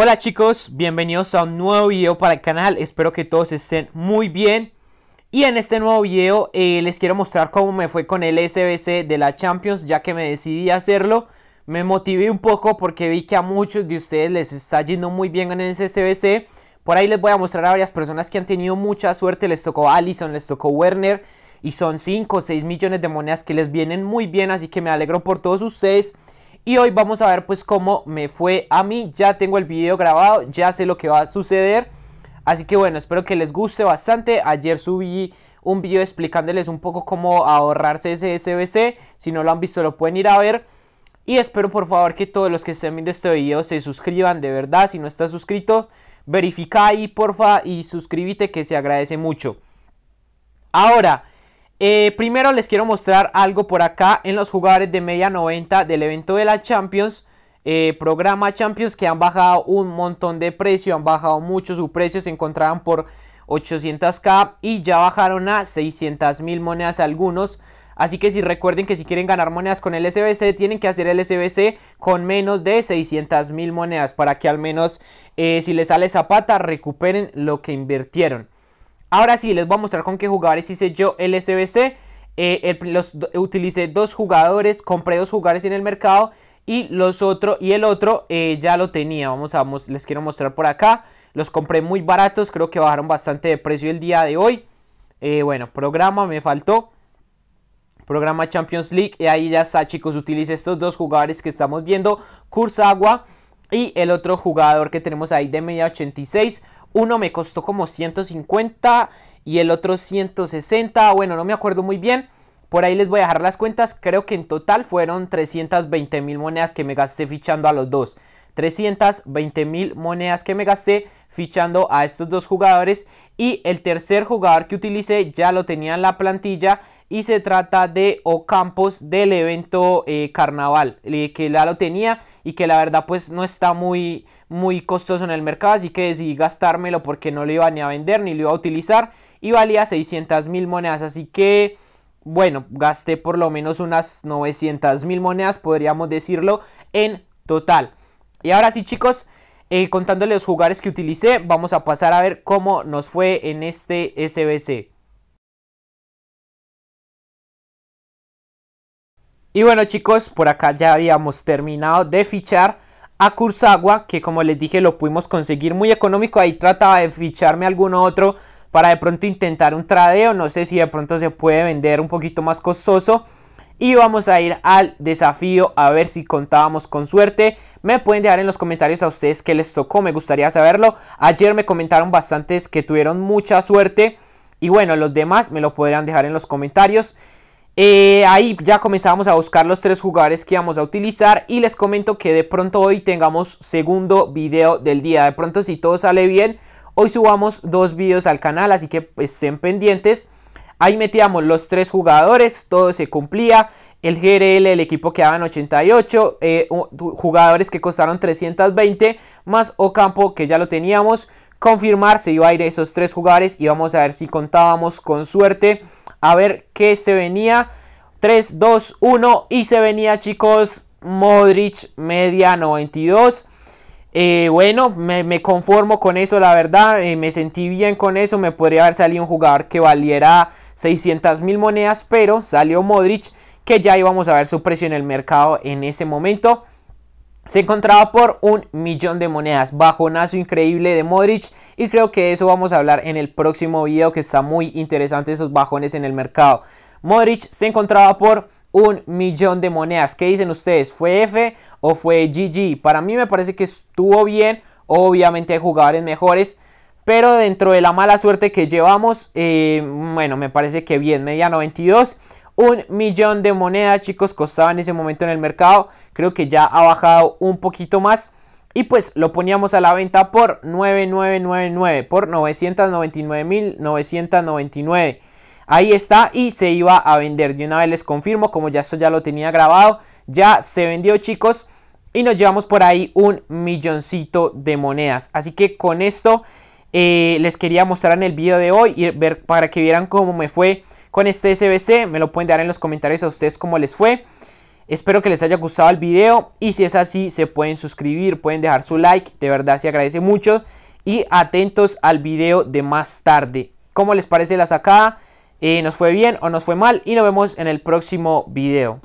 Hola chicos, bienvenidos a un nuevo video para el canal, espero que todos estén muy bien Y en este nuevo video eh, les quiero mostrar cómo me fue con el SBC de la Champions ya que me decidí a hacerlo Me motivé un poco porque vi que a muchos de ustedes les está yendo muy bien en ese SBC Por ahí les voy a mostrar a varias personas que han tenido mucha suerte, les tocó Allison, les tocó Werner Y son 5 o 6 millones de monedas que les vienen muy bien así que me alegro por todos ustedes y hoy vamos a ver pues cómo me fue a mí. Ya tengo el video grabado, ya sé lo que va a suceder. Así que bueno, espero que les guste bastante. Ayer subí un video explicándoles un poco cómo ahorrarse ese SBC. Si no lo han visto lo pueden ir a ver. Y espero por favor que todos los que estén viendo este video se suscriban de verdad. Si no estás suscrito, verifica ahí porfa y suscríbete que se agradece mucho. Ahora... Eh, primero les quiero mostrar algo por acá en los jugadores de media 90 del evento de la Champions. Eh, programa Champions que han bajado un montón de precio, han bajado mucho su precio, se encontraban por 800k y ya bajaron a 600 mil monedas algunos. Así que si recuerden que si quieren ganar monedas con el SBC, tienen que hacer el SBC con menos de 600 mil monedas para que al menos eh, si les sale zapata recuperen lo que invirtieron. Ahora sí, les voy a mostrar con qué jugadores hice yo el SBC. Eh, los, utilicé dos jugadores, compré dos jugadores en el mercado y los otro y el otro eh, ya lo tenía. Vamos a les quiero mostrar por acá. Los compré muy baratos, creo que bajaron bastante de precio el día de hoy. Eh, bueno, programa me faltó. Programa Champions League. Y ahí ya está, chicos. Utilice estos dos jugadores que estamos viendo. Cursagua. y el otro jugador que tenemos ahí de media 86. Uno me costó como 150 y el otro 160. Bueno, no me acuerdo muy bien. Por ahí les voy a dejar las cuentas. Creo que en total fueron 320 mil monedas que me gasté fichando a los dos. 320 mil monedas que me gasté fichando a estos dos jugadores. Y el tercer jugador que utilicé ya lo tenía en la plantilla. Y se trata de Ocampos del evento eh, Carnaval, eh, que ya lo tenía y que la verdad pues no está muy, muy costoso en el mercado, así que decidí gastármelo porque no lo iba ni a vender ni lo iba a utilizar y valía 600 mil monedas, así que bueno, gasté por lo menos unas 900 mil monedas, podríamos decirlo, en total. Y ahora sí chicos, eh, contándoles los jugares que utilicé, vamos a pasar a ver cómo nos fue en este SBC. Y bueno chicos, por acá ya habíamos terminado de fichar a Cursagua, que como les dije lo pudimos conseguir muy económico. Ahí trataba de ficharme alguno otro para de pronto intentar un tradeo. No sé si de pronto se puede vender un poquito más costoso. Y vamos a ir al desafío a ver si contábamos con suerte. Me pueden dejar en los comentarios a ustedes qué les tocó, me gustaría saberlo. Ayer me comentaron bastantes que tuvieron mucha suerte. Y bueno, los demás me lo podrán dejar en los comentarios. Eh, ahí ya comenzamos a buscar los tres jugadores que íbamos a utilizar y les comento que de pronto hoy tengamos segundo video del día. De pronto si todo sale bien, hoy subamos dos videos al canal, así que pues, estén pendientes. Ahí metíamos los tres jugadores, todo se cumplía. El GRL, el equipo quedaba en 88, eh, jugadores que costaron 320, más Ocampo que ya lo teníamos. Confirmar se iba a ir esos tres jugadores y vamos a ver si contábamos con suerte a ver qué se venía. 3, 2, 1 y se venía chicos Modric media 92. Eh, bueno, me, conformo con eso, la verdad. Eh, me sentí bien con eso. Me podría haber salido un jugador que valiera 600 mil monedas, pero salió Modric, que ya íbamos a ver su precio en el mercado en ese momento. Se encontraba por un millón de monedas. Bajonazo increíble de Modric y creo que eso vamos a hablar en el próximo video que está muy interesante esos bajones en el mercado. Modric se encontraba por un millón de monedas. ¿Qué dicen ustedes? ¿Fue F o fue GG? Para mí me parece que estuvo bien. Obviamente hay jugadores mejores. Pero dentro de la mala suerte que llevamos, eh, bueno, me parece que bien. Media 92. Un millón de monedas, chicos, costaba en ese momento en el mercado. Creo que ya ha bajado un poquito más. Y pues lo poníamos a la venta por 9999, por 999.999. Ahí está y se iba a vender. De una vez les confirmo, como ya esto ya lo tenía grabado, ya se vendió chicos. Y nos llevamos por ahí un milloncito de monedas. Así que con esto eh, les quería mostrar en el video de hoy y ver para que vieran cómo me fue con este SBC. Me lo pueden dar en los comentarios a ustedes cómo les fue. Espero que les haya gustado el video y si es así se pueden suscribir, pueden dejar su like, de verdad se agradece mucho. Y atentos al video de más tarde. ¿Cómo les parece la sacada? Eh, ¿Nos fue bien o nos fue mal? Y nos vemos en el próximo video.